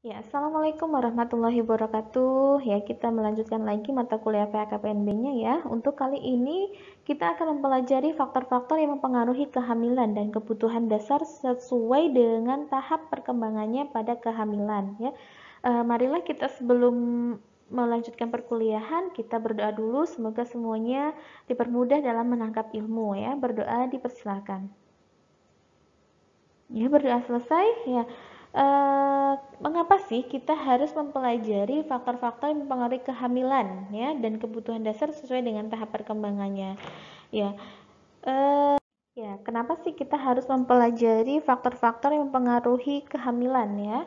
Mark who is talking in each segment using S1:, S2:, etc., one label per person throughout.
S1: Ya, Assalamualaikum warahmatullahi wabarakatuh. Ya, kita melanjutkan lagi mata kuliah PHKPNB-nya ya. Untuk kali ini kita akan mempelajari faktor-faktor yang mempengaruhi kehamilan dan kebutuhan dasar sesuai dengan tahap perkembangannya pada kehamilan ya. E, marilah kita sebelum melanjutkan perkuliahan, kita berdoa dulu semoga semuanya dipermudah dalam menangkap ilmu ya. Berdoa dipersilakan. Ya, berdoa selesai ya. Eh, mengapa sih kita harus mempelajari faktor-faktor yang mempengaruhi kehamilan ya dan kebutuhan dasar sesuai dengan tahap perkembangannya ya eh, ya kenapa sih kita harus mempelajari faktor-faktor yang mempengaruhi kehamilan ya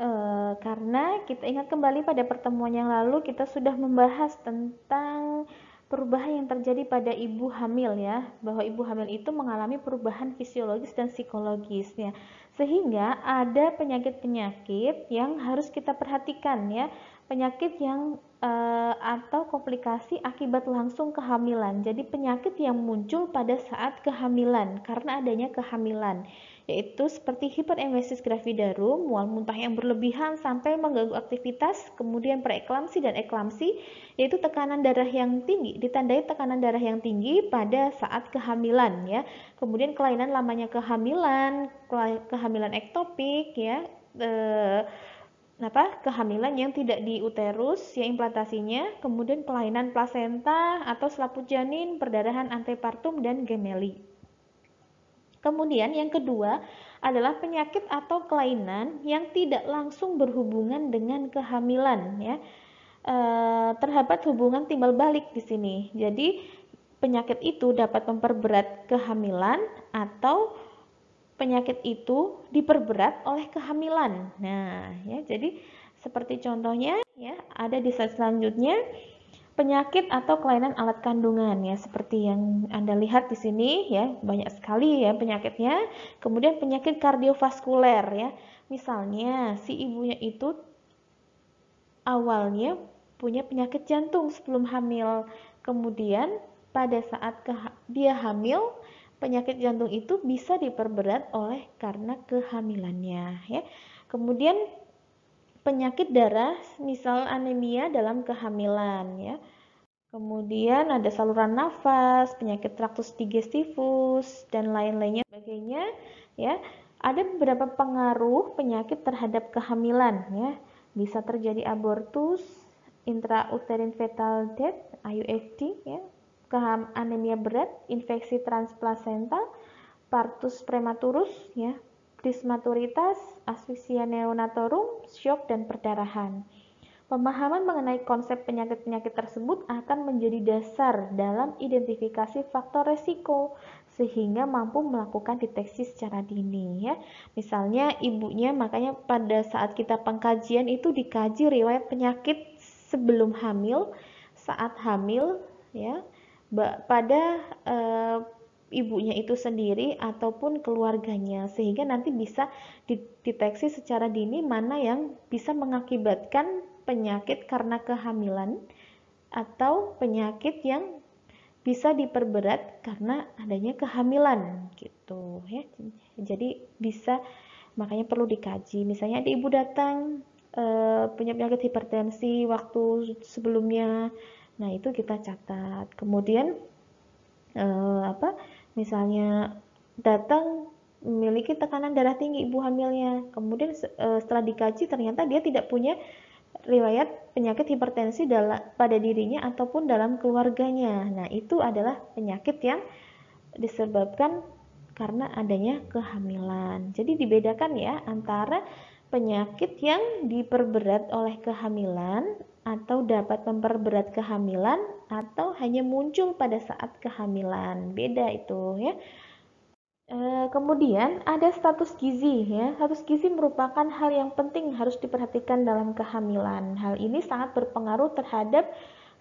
S1: eh, karena kita ingat kembali pada pertemuan yang lalu kita sudah membahas tentang perubahan yang terjadi pada ibu hamil ya bahwa ibu hamil itu mengalami perubahan fisiologis dan psikologisnya. Sehingga ada penyakit-penyakit yang harus kita perhatikan ya, penyakit yang e, atau komplikasi akibat langsung kehamilan. Jadi penyakit yang muncul pada saat kehamilan karena adanya kehamilan yaitu seperti hiperemesis gravidarum, mual muntah yang berlebihan sampai mengganggu aktivitas, kemudian preeklamsi dan eklamsi, yaitu tekanan darah yang tinggi, ditandai tekanan darah yang tinggi pada saat kehamilan ya. Kemudian kelainan lamanya kehamilan, kehamilan ektopik ya. Eh, apa kehamilan yang tidak di uterus ya implantasinya, kemudian kelainan plasenta atau selaput janin, perdarahan antepartum dan gemeli. Kemudian yang kedua adalah penyakit atau kelainan yang tidak langsung berhubungan dengan kehamilan ya. E, terdapat hubungan timbal balik di sini. Jadi penyakit itu dapat memperberat kehamilan atau penyakit itu diperberat oleh kehamilan. Nah, ya jadi seperti contohnya ya ada di slide selanjutnya penyakit atau kelainan alat kandungan ya seperti yang Anda lihat di sini ya banyak sekali ya penyakitnya. Kemudian penyakit kardiovaskuler ya. Misalnya si ibunya itu awalnya punya penyakit jantung sebelum hamil. Kemudian pada saat dia hamil penyakit jantung itu bisa diperberat oleh karena kehamilannya ya. Kemudian penyakit darah, misal anemia dalam kehamilan ya. Kemudian ada saluran nafas, penyakit traktus digestifus dan lain-lainnya sebagainya ya. Ada beberapa pengaruh penyakit terhadap kehamilan ya. Bisa terjadi abortus, intrauterine fetal death (IUFD) ya. Keham anemia berat, infeksi transplasenta, partus prematurus ya, dismaturitas, asfiksia neonatorum, shock, dan perdarahan. Pemahaman mengenai konsep penyakit-penyakit tersebut akan menjadi dasar dalam identifikasi faktor resiko sehingga mampu melakukan deteksi secara dini ya. Misalnya ibunya makanya pada saat kita pengkajian itu dikaji riwayat penyakit sebelum hamil, saat hamil ya, pada eh, ibunya itu sendiri ataupun keluarganya sehingga nanti bisa dideteksi secara dini mana yang bisa mengakibatkan penyakit karena kehamilan atau penyakit yang bisa diperberat karena adanya kehamilan gitu ya jadi bisa makanya perlu dikaji misalnya ada ibu datang e, punya penyakit hipertensi waktu sebelumnya nah itu kita catat kemudian e, apa misalnya datang memiliki tekanan darah tinggi ibu hamilnya. Kemudian e, setelah dikaji ternyata dia tidak punya riwayat penyakit hipertensi dalam pada dirinya ataupun dalam keluarganya. Nah, itu adalah penyakit yang disebabkan karena adanya kehamilan. Jadi dibedakan ya antara penyakit yang diperberat oleh kehamilan atau dapat memperberat kehamilan atau hanya muncul pada saat kehamilan. Beda itu ya. E, kemudian ada status gizi ya. Status gizi merupakan hal yang penting harus diperhatikan dalam kehamilan. Hal ini sangat berpengaruh terhadap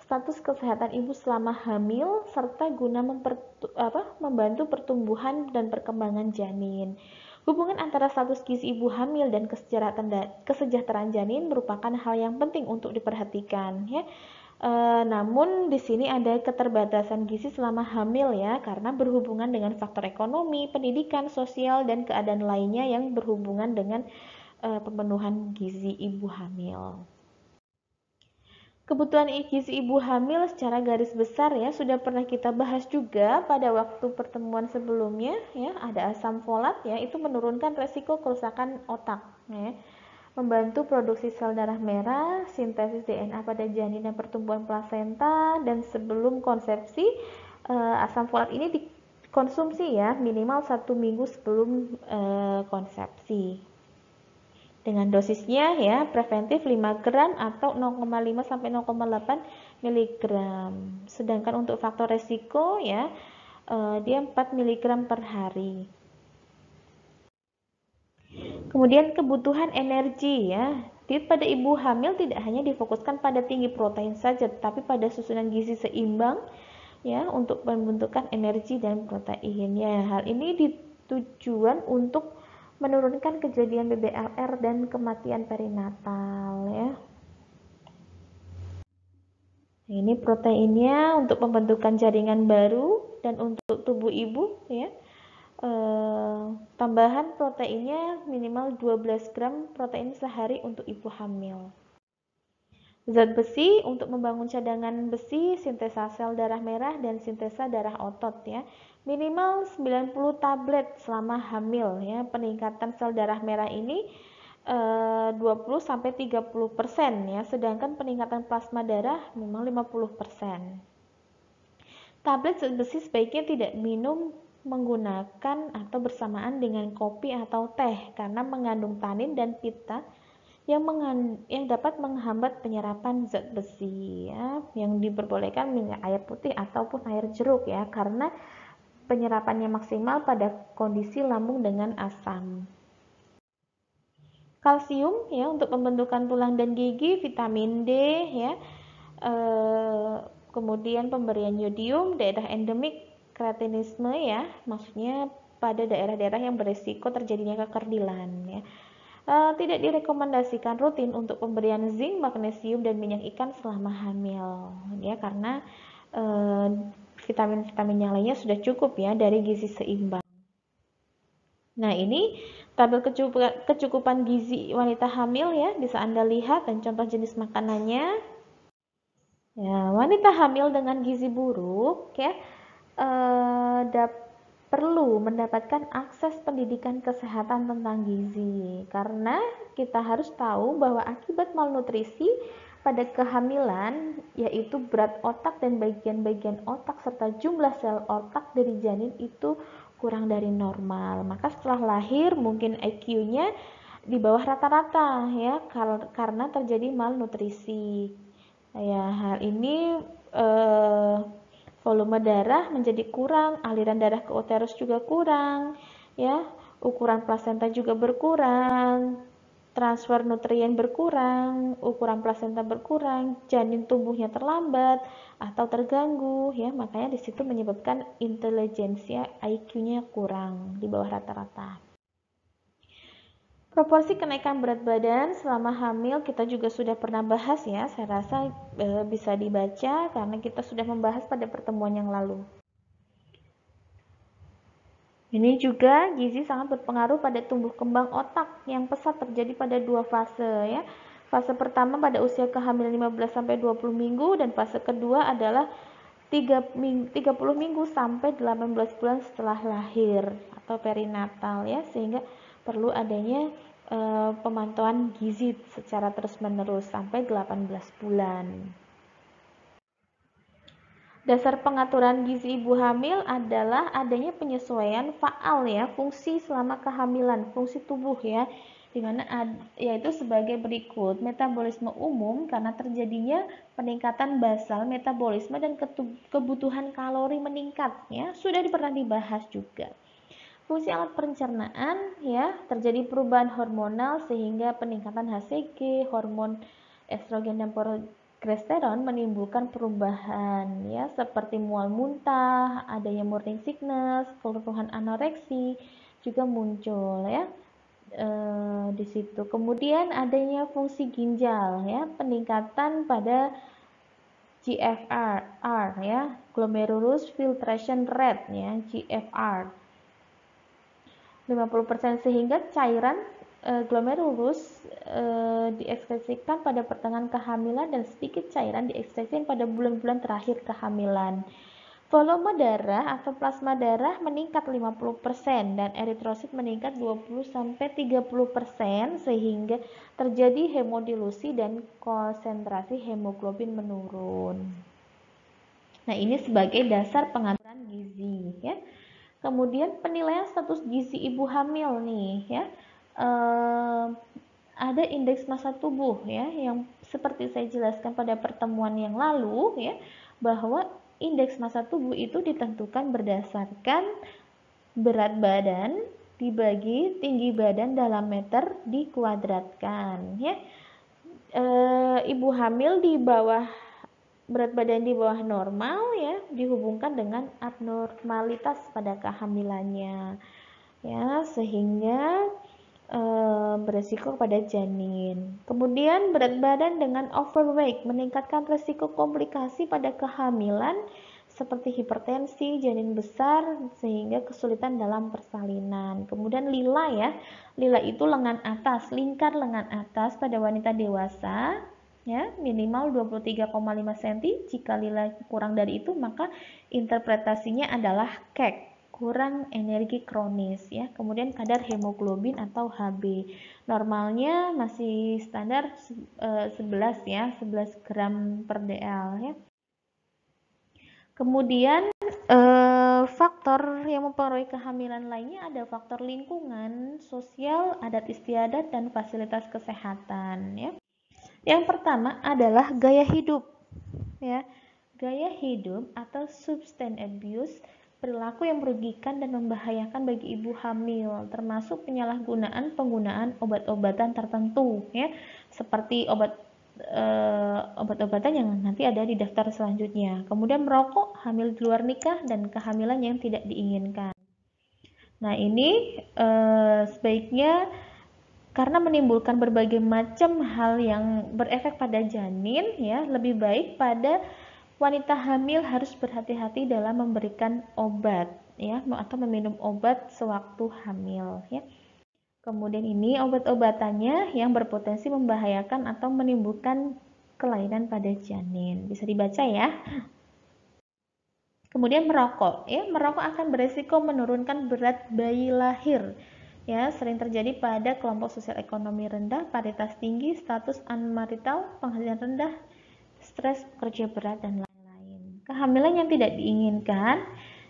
S1: status kesehatan ibu selama hamil serta guna mempertu, apa, membantu pertumbuhan dan perkembangan janin. Hubungan antara status gizi ibu hamil dan kesejahteraan, janin merupakan hal yang penting untuk diperhatikan. Ya. E, namun di sini ada keterbatasan gizi selama hamil ya karena berhubungan dengan faktor ekonomi, pendidikan, sosial dan keadaan lainnya yang berhubungan dengan e, pemenuhan gizi ibu hamil. Kebutuhan gizi ibu hamil secara garis besar ya sudah pernah kita bahas juga pada waktu pertemuan sebelumnya ya ada asam folat ya itu menurunkan resiko kerusakan otak ya membantu produksi sel darah merah, sintesis DNA pada janin dan pertumbuhan plasenta, dan sebelum konsepsi uh, asam folat ini dikonsumsi ya minimal satu minggu sebelum uh, konsepsi dengan dosisnya ya preventif 5 gram atau 0,5 sampai 0,8 miligram. Sedangkan untuk faktor resiko ya eh, dia 4 miligram per hari. Kemudian kebutuhan energi ya. Diet pada ibu hamil tidak hanya difokuskan pada tinggi protein saja, tapi pada susunan gizi seimbang ya untuk pembentukan energi dan proteinnya. hal ini ditujuan untuk menurunkan kejadian BBLR dan kematian perinatal ya. ini proteinnya untuk pembentukan jaringan baru dan untuk tubuh ibu ya. Eh, tambahan proteinnya minimal 12 gram protein sehari untuk ibu hamil. Zat besi untuk membangun cadangan besi, sintesa sel darah merah dan sintesa darah otot ya. Minimal 90 tablet selama hamil ya. Peningkatan sel darah merah ini e, eh, 20 sampai 30% ya, sedangkan peningkatan plasma darah memang 50%. persen. Tablet zat besi sebaiknya tidak minum menggunakan atau bersamaan dengan kopi atau teh karena mengandung tanin dan pita yang, yang dapat menghambat penyerapan zat besi ya yang diperbolehkan minyak air putih ataupun air jeruk ya karena penyerapannya maksimal pada kondisi lambung dengan asam kalsium ya untuk pembentukan tulang dan gigi vitamin D ya eh, kemudian pemberian yodium daerah endemik kretinisme ya, maksudnya pada daerah-daerah yang berisiko terjadinya kekerdilan ya. E, tidak direkomendasikan rutin untuk pemberian zinc, magnesium dan minyak ikan selama hamil ya karena e, vitamin-vitamin yang lainnya sudah cukup ya dari gizi seimbang. Nah, ini tabel kecukupan, kecukupan gizi wanita hamil ya bisa Anda lihat dan contoh jenis makanannya. Ya, wanita hamil dengan gizi buruk ya Eh, perlu mendapatkan akses pendidikan kesehatan tentang gizi karena kita harus tahu bahwa akibat malnutrisi pada kehamilan yaitu berat otak dan bagian-bagian otak serta jumlah sel otak dari janin itu kurang dari normal. Maka setelah lahir mungkin IQ-nya di bawah rata-rata ya karena terjadi malnutrisi. Ya, hal ini eh, volume darah menjadi kurang, aliran darah ke uterus juga kurang, ya. Ukuran plasenta juga berkurang, transfer nutrien berkurang, ukuran plasenta berkurang, janin tumbuhnya terlambat atau terganggu, ya. Makanya di situ menyebabkan intelijensia IQ-nya kurang di bawah rata-rata. Proporsi kenaikan berat badan selama hamil kita juga sudah pernah bahas ya. Saya rasa e, bisa dibaca karena kita sudah membahas pada pertemuan yang lalu. Ini juga gizi sangat berpengaruh pada tumbuh kembang otak yang pesat terjadi pada dua fase ya. Fase pertama pada usia kehamilan 15 sampai 20 minggu dan fase kedua adalah 30 minggu sampai 18 bulan setelah lahir atau perinatal ya sehingga perlu adanya e, pemantauan gizi secara terus-menerus sampai 18 bulan. Dasar pengaturan gizi ibu hamil adalah adanya penyesuaian faal ya, fungsi selama kehamilan, fungsi tubuh ya, dimana yaitu sebagai berikut metabolisme umum karena terjadinya peningkatan basal metabolisme dan kebutuhan kalori meningkatnya, sudah pernah dibahas juga Fungsi alat pencernaan ya, terjadi perubahan hormonal sehingga peningkatan HCG, hormon estrogen dan progesteron menimbulkan perubahan ya seperti mual muntah, adanya morning sickness, keluhan anoreksi juga muncul ya. E, di situ. Kemudian adanya fungsi ginjal ya, peningkatan pada GFR ya, glomerulus filtration rate ya, GFR 50% sehingga cairan e, glomerulus e, diekspresikan pada pertengahan kehamilan dan sedikit cairan diekspresikan pada bulan-bulan terakhir kehamilan. Volume darah atau plasma darah meningkat 50% dan eritrosit meningkat 20 30% sehingga terjadi hemodilusi dan konsentrasi hemoglobin menurun. Nah, ini sebagai dasar pengaturan gizi ya. Kemudian penilaian status gizi ibu hamil nih ya. E, ada indeks massa tubuh ya yang seperti saya jelaskan pada pertemuan yang lalu ya bahwa indeks massa tubuh itu ditentukan berdasarkan berat badan dibagi tinggi badan dalam meter dikuadratkan ya. E, ibu hamil di bawah berat badan di bawah normal ya dihubungkan dengan abnormalitas pada kehamilannya ya sehingga e, beresiko pada janin. Kemudian berat badan dengan overweight meningkatkan resiko komplikasi pada kehamilan seperti hipertensi, janin besar sehingga kesulitan dalam persalinan. Kemudian lila ya. Lila itu lengan atas, lingkar lengan atas pada wanita dewasa ya minimal 23,5 cm jika lila kurang dari itu maka interpretasinya adalah kek kurang energi kronis ya kemudian kadar hemoglobin atau Hb normalnya masih standar 11 e, ya 11 gram per dl ya kemudian e, faktor yang mempengaruhi kehamilan lainnya ada faktor lingkungan sosial adat istiadat dan fasilitas kesehatan ya yang pertama adalah gaya hidup. Ya. Gaya hidup atau substance abuse perilaku yang merugikan dan membahayakan bagi ibu hamil, termasuk penyalahgunaan penggunaan obat-obatan tertentu, ya, seperti obat e, obat-obatan yang nanti ada di daftar selanjutnya. Kemudian merokok, hamil di luar nikah, dan kehamilan yang tidak diinginkan. Nah ini e, sebaiknya karena menimbulkan berbagai macam hal yang berefek pada janin ya lebih baik pada wanita hamil harus berhati-hati dalam memberikan obat ya atau meminum obat sewaktu hamil ya kemudian ini obat-obatannya yang berpotensi membahayakan atau menimbulkan kelainan pada janin bisa dibaca ya kemudian merokok ya merokok akan beresiko menurunkan berat bayi lahir ya sering terjadi pada kelompok sosial ekonomi rendah, paritas tinggi, status non-marital, penghasilan rendah, stres kerja berat dan lain-lain. Kehamilan yang tidak diinginkan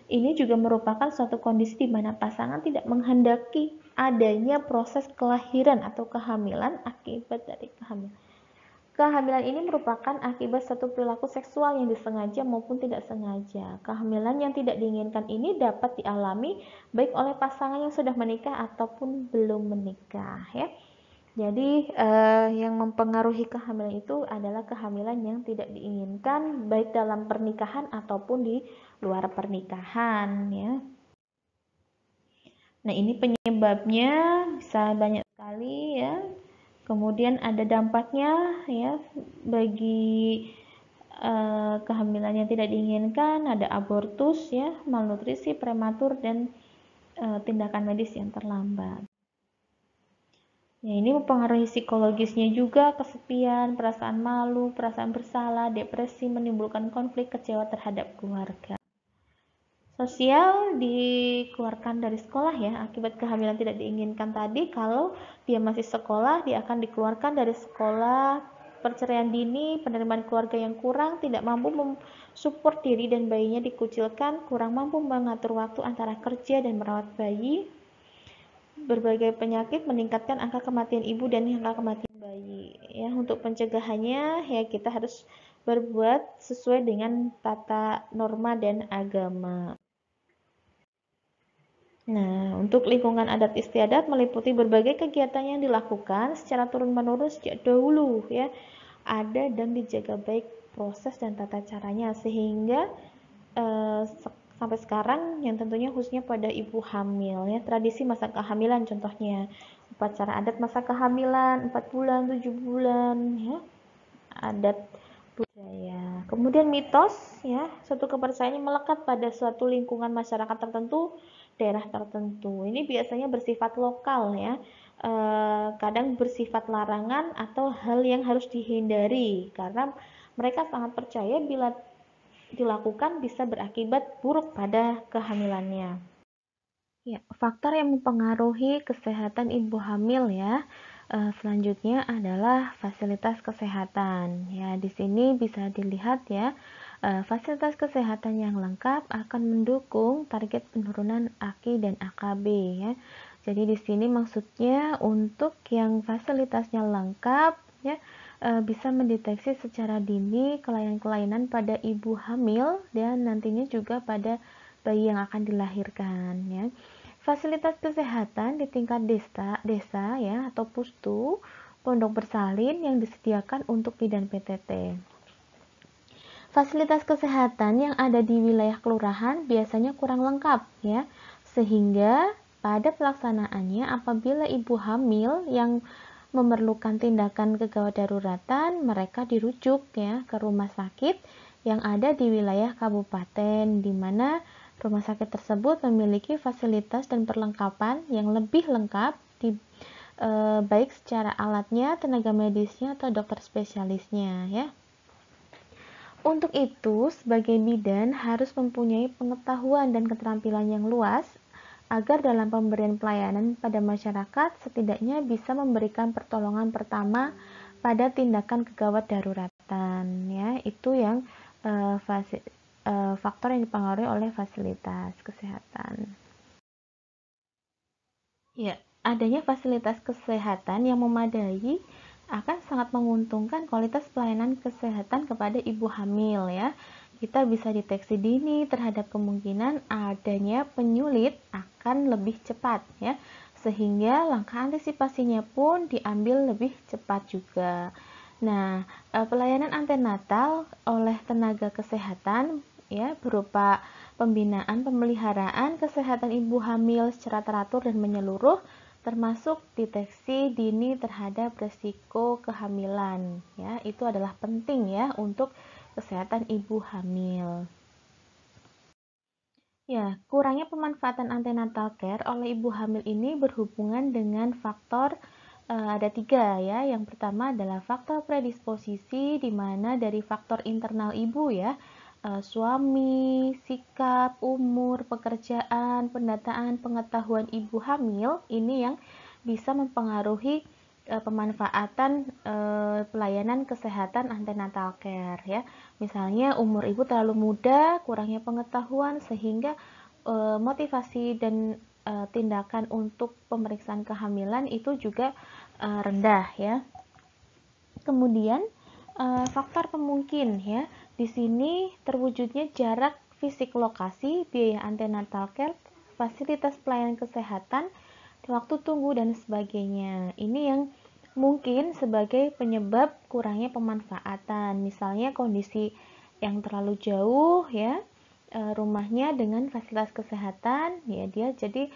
S1: ini juga merupakan suatu kondisi di mana pasangan tidak menghendaki adanya proses kelahiran atau kehamilan akibat dari kehamilan. Kehamilan ini merupakan akibat satu perilaku seksual yang disengaja maupun tidak sengaja. Kehamilan yang tidak diinginkan ini dapat dialami baik oleh pasangan yang sudah menikah ataupun belum menikah ya. Jadi eh, yang mempengaruhi kehamilan itu adalah kehamilan yang tidak diinginkan baik dalam pernikahan ataupun di luar pernikahan ya. Nah, ini penyebabnya bisa banyak sekali ya kemudian ada dampaknya ya bagi eh, kehamilan yang tidak diinginkan ada abortus ya malnutrisi prematur dan eh, tindakan medis yang terlambat ya ini mempengaruhi psikologisnya juga kesepian perasaan malu perasaan bersalah depresi menimbulkan konflik kecewa terhadap keluarga Sosial dikeluarkan dari sekolah ya akibat kehamilan tidak diinginkan tadi kalau dia masih sekolah dia akan dikeluarkan dari sekolah perceraian dini, penerimaan keluarga yang kurang, tidak mampu mensupport diri dan bayinya dikucilkan, kurang mampu mengatur waktu antara kerja dan merawat bayi. Berbagai penyakit meningkatkan angka kematian ibu dan angka kematian bayi. Ya, untuk pencegahannya ya kita harus berbuat sesuai dengan tata norma dan agama. Nah, untuk lingkungan adat istiadat meliputi berbagai kegiatan yang dilakukan secara turun-menurun sejak dahulu ya. Ada dan dijaga baik proses dan tata caranya sehingga eh, sampai sekarang yang tentunya khususnya pada ibu hamil ya, tradisi masa kehamilan contohnya upacara adat masa kehamilan 4 bulan, 7 bulan ya. Adat budaya. Kemudian mitos ya, suatu kepercayaan yang melekat pada suatu lingkungan masyarakat tertentu daerah tertentu. Ini biasanya bersifat lokal ya, e, kadang bersifat larangan atau hal yang harus dihindari karena mereka sangat percaya bila dilakukan bisa berakibat buruk pada kehamilannya. Ya, faktor yang mempengaruhi kesehatan ibu hamil ya. Eh, selanjutnya adalah fasilitas kesehatan. Ya, di sini bisa dilihat ya Eh, fasilitas kesehatan yang lengkap akan mendukung target penurunan AKI dan AKB ya. Jadi di sini maksudnya untuk yang fasilitasnya lengkap ya eh, bisa mendeteksi secara dini kelainan-kelainan pada ibu hamil dan nantinya juga pada bayi yang akan dilahirkan ya. Fasilitas kesehatan di tingkat desa, desa ya atau pustu, pondok bersalin yang disediakan untuk bidan PTT. Fasilitas kesehatan yang ada di wilayah kelurahan biasanya kurang lengkap ya. Sehingga pada pelaksanaannya apabila ibu hamil yang memerlukan tindakan kegawat daruratan, mereka dirujuk ya ke rumah sakit yang ada di wilayah kabupaten di mana rumah sakit tersebut memiliki fasilitas dan perlengkapan yang lebih lengkap di e, baik secara alatnya, tenaga medisnya atau dokter spesialisnya ya. Untuk itu, sebagai bidan harus mempunyai pengetahuan dan keterampilan yang luas agar dalam pemberian pelayanan pada masyarakat setidaknya bisa memberikan pertolongan pertama pada tindakan kegawat daruratan ya itu yang e, fasi, e, faktor yang dipengaruhi oleh fasilitas kesehatan ya adanya fasilitas kesehatan yang memadai akan sangat menguntungkan kualitas pelayanan kesehatan kepada ibu hamil ya. Kita bisa deteksi dini terhadap kemungkinan adanya penyulit akan lebih cepat ya. Sehingga langkah antisipasinya pun diambil lebih cepat juga. Nah, e, pelayanan antenatal oleh tenaga kesehatan ya berupa pembinaan pemeliharaan kesehatan ibu hamil secara teratur dan menyeluruh termasuk deteksi dini terhadap resiko kehamilan ya itu adalah penting ya untuk kesehatan ibu hamil ya kurangnya pemanfaatan antenatal care oleh ibu hamil ini berhubungan dengan faktor eh, ada tiga ya. Yang pertama adalah faktor predisposisi di mana dari faktor internal ibu ya. Eh, suami, sikap, umur, pekerjaan, pendataan, pengetahuan ibu hamil ini yang bisa mempengaruhi uh, pemanfaatan uh, pelayanan kesehatan antenatal care ya. Misalnya umur ibu terlalu muda, kurangnya pengetahuan sehingga uh, motivasi dan uh, tindakan untuk pemeriksaan kehamilan itu juga uh, rendah ya. Kemudian faktor pemungkin ya di sini terwujudnya jarak fisik lokasi, biaya antena care, fasilitas pelayanan kesehatan, waktu tunggu dan sebagainya. Ini yang mungkin sebagai penyebab kurangnya pemanfaatan. Misalnya kondisi yang terlalu jauh ya e, rumahnya dengan fasilitas kesehatan ya dia jadi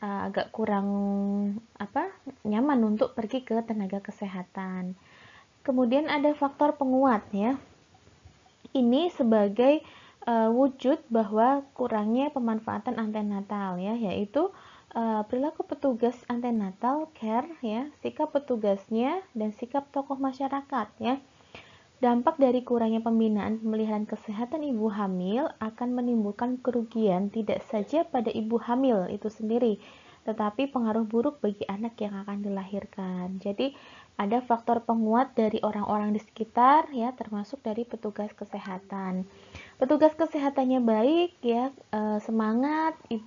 S1: uh, agak kurang apa nyaman untuk pergi ke tenaga kesehatan. Kemudian ada faktor penguat ya ini sebagai uh, wujud bahwa kurangnya pemanfaatan antenatal ya yaitu uh, perilaku petugas antenatal care ya sikap petugasnya dan sikap tokoh masyarakat ya dampak dari kurangnya pembinaan pemeliharaan kesehatan ibu hamil akan menimbulkan kerugian tidak saja pada ibu hamil itu sendiri tetapi pengaruh buruk bagi anak yang akan dilahirkan jadi ada faktor penguat dari orang-orang di sekitar ya termasuk dari petugas kesehatan. Petugas kesehatannya baik ya eh, semangat eh,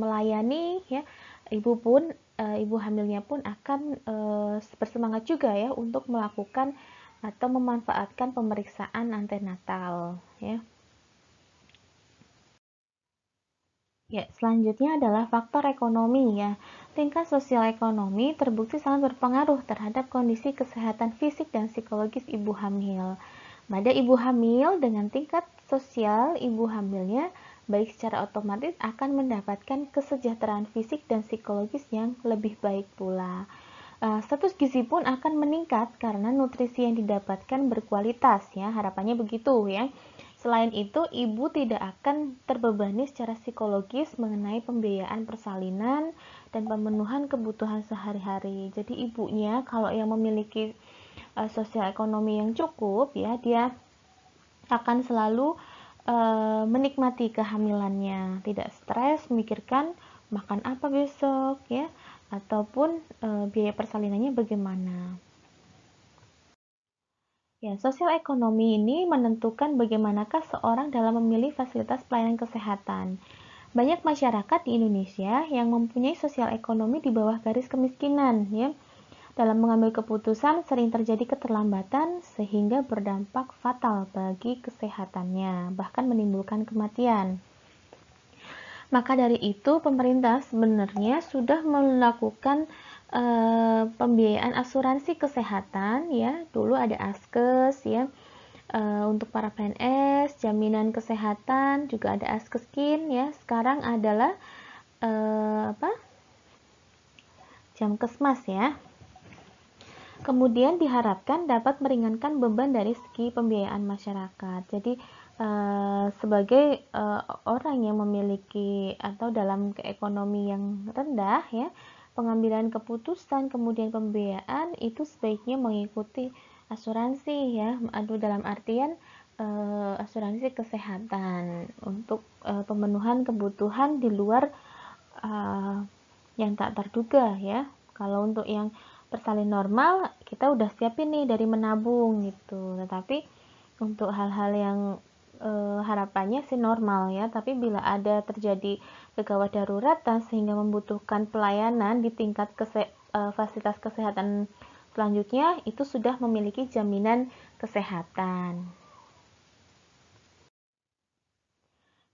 S1: melayani ya ibu pun eh, ibu hamilnya pun akan bersemangat juga ya untuk melakukan atau memanfaatkan pemeriksaan antenatal ya. Ya, selanjutnya adalah faktor ekonomi ya tingkat sosial ekonomi terbukti sangat berpengaruh terhadap kondisi kesehatan fisik dan psikologis ibu hamil. Pada ibu hamil dengan tingkat sosial ibu hamilnya baik secara otomatis akan mendapatkan kesejahteraan fisik dan psikologis yang lebih baik pula. E, status gizi pun akan meningkat karena nutrisi yang didapatkan berkualitas ya, harapannya begitu ya. Selain itu, ibu tidak akan terbebani secara psikologis mengenai pembiayaan persalinan, dan pemenuhan kebutuhan sehari-hari. Jadi ibunya kalau yang memiliki uh, sosial ekonomi yang cukup ya dia akan selalu uh, menikmati kehamilannya, tidak stres memikirkan makan apa besok ya ataupun uh, biaya persalinannya bagaimana. Ya, sosial ekonomi ini menentukan bagaimanakah seorang dalam memilih fasilitas pelayanan kesehatan. Banyak masyarakat di Indonesia yang mempunyai sosial ekonomi di bawah garis kemiskinan, ya. Dalam mengambil keputusan sering terjadi keterlambatan sehingga berdampak fatal bagi kesehatannya, bahkan menimbulkan kematian. Maka dari itu pemerintah sebenarnya sudah melakukan e, pembiayaan asuransi kesehatan ya. Dulu ada ASKES ya Eh, untuk para PNS, jaminan kesehatan, juga ada askeskin ya. Sekarang adalah uh, apa? Jam kesmas ya. Kemudian diharapkan dapat meringankan beban dari segi pembiayaan masyarakat. Jadi uh, sebagai uh, orang yang memiliki atau dalam keekonomi yang rendah ya, pengambilan keputusan kemudian pembiayaan itu sebaiknya mengikuti asuransi ya aduh dalam artian uh, asuransi kesehatan untuk uh, pemenuhan kebutuhan di luar uh, yang tak terduga ya kalau untuk yang persalin normal kita udah siapin nih dari menabung gitu tetapi untuk hal-hal yang e, harapannya sih normal ya tapi bila ada terjadi kegawat daruratan sehingga membutuhkan pelayanan di tingkat kese, e, fasilitas kesehatan Selanjutnya, itu sudah memiliki jaminan kesehatan.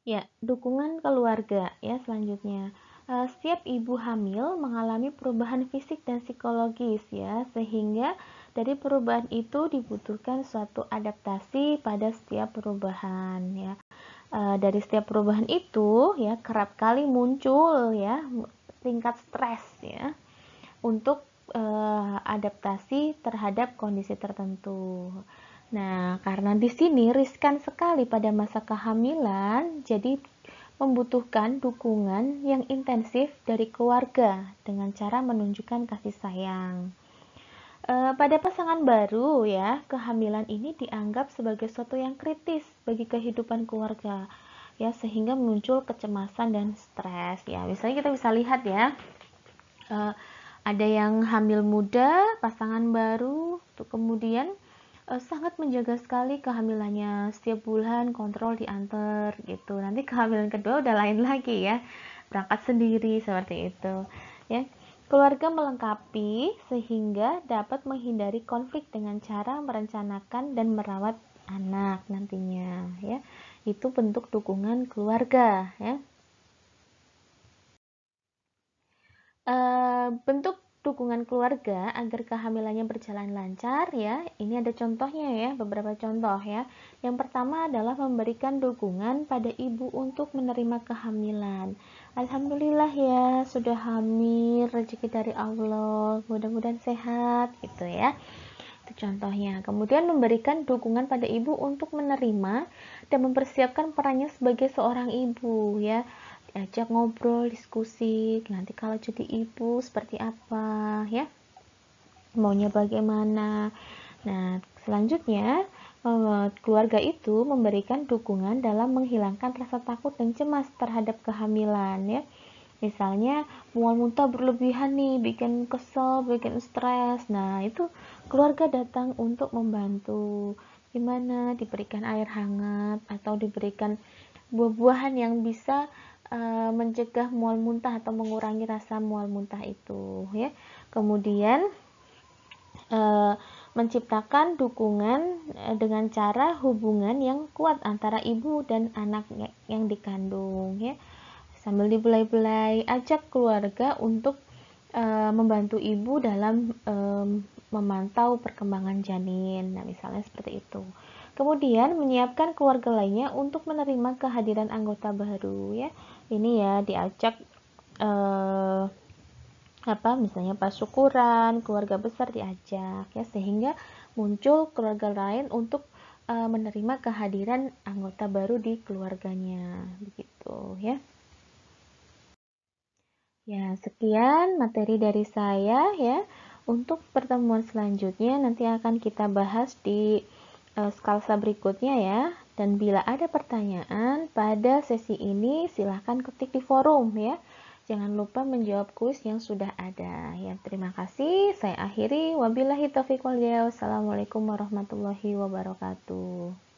S1: Ya, dukungan keluarga ya selanjutnya. Eh, setiap ibu hamil mengalami perubahan fisik dan psikologis ya, sehingga dari perubahan itu dibutuhkan suatu adaptasi pada setiap perubahan ya. Eh, dari setiap perubahan itu ya kerap kali muncul ya tingkat stres ya untuk uh, adaptasi terhadap kondisi tertentu. Nah, karena di sini riskan sekali pada masa kehamilan, jadi membutuhkan dukungan yang intensif dari keluarga dengan cara menunjukkan kasih sayang. E, pada pasangan baru ya, kehamilan ini dianggap sebagai suatu yang kritis bagi kehidupan keluarga ya sehingga muncul kecemasan dan stres ya. Misalnya kita bisa lihat ya. E, ada yang hamil muda, pasangan baru, tuh kemudian uh, sangat menjaga sekali kehamilannya setiap bulan kontrol diantar gitu. Nanti kehamilan kedua udah lain lagi ya, berangkat sendiri seperti itu. Ya, keluarga melengkapi sehingga dapat menghindari konflik dengan cara merencanakan dan merawat anak nantinya ya. Itu bentuk dukungan keluarga ya. e, bentuk dukungan keluarga agar kehamilannya berjalan lancar ya. Ini ada contohnya ya, beberapa contoh ya. Yang pertama adalah memberikan dukungan pada ibu untuk menerima kehamilan. Alhamdulillah ya, sudah hamil, rezeki dari Allah, mudah-mudahan sehat gitu ya. Itu contohnya. Kemudian memberikan dukungan pada ibu untuk menerima dan mempersiapkan perannya sebagai seorang ibu ya diajak ngobrol, diskusi, nanti kalau jadi ibu seperti apa ya. Maunya bagaimana. Nah, selanjutnya eh, keluarga itu memberikan dukungan dalam menghilangkan rasa takut dan cemas terhadap kehamilan ya. Misalnya mual muntah berlebihan nih, bikin kesel, bikin stres. Nah, itu keluarga datang untuk membantu. Gimana diberikan air hangat atau diberikan buah-buahan yang bisa Eh, mencegah mual muntah atau mengurangi rasa mual muntah itu ya. Kemudian e, menciptakan dukungan eh, dengan cara hubungan yang kuat antara ibu dan anak ya, yang dikandung ya sambil dibelai-belai ajak keluarga untuk e, membantu ibu dalam e, memantau perkembangan janin. Nah, misalnya seperti itu. Kemudian menyiapkan keluarga lainnya untuk menerima kehadiran anggota baru ya. Ini ya diajak eh, apa misalnya pas syukuran, keluarga besar diajak ya sehingga muncul keluarga lain untuk eh, menerima kehadiran anggota baru di keluarganya begitu ya. Ya, sekian materi dari saya ya. Untuk pertemuan selanjutnya nanti akan kita bahas di uh, eh, skalsa berikutnya ya. Dan bila ada pertanyaan pada sesi ini silahkan ketik di forum ya. Jangan lupa menjawab kuis yang sudah ada. Ya, terima kasih. Saya akhiri. Wabillahi taufiq wal Assalamualaikum warahmatullahi wabarakatuh.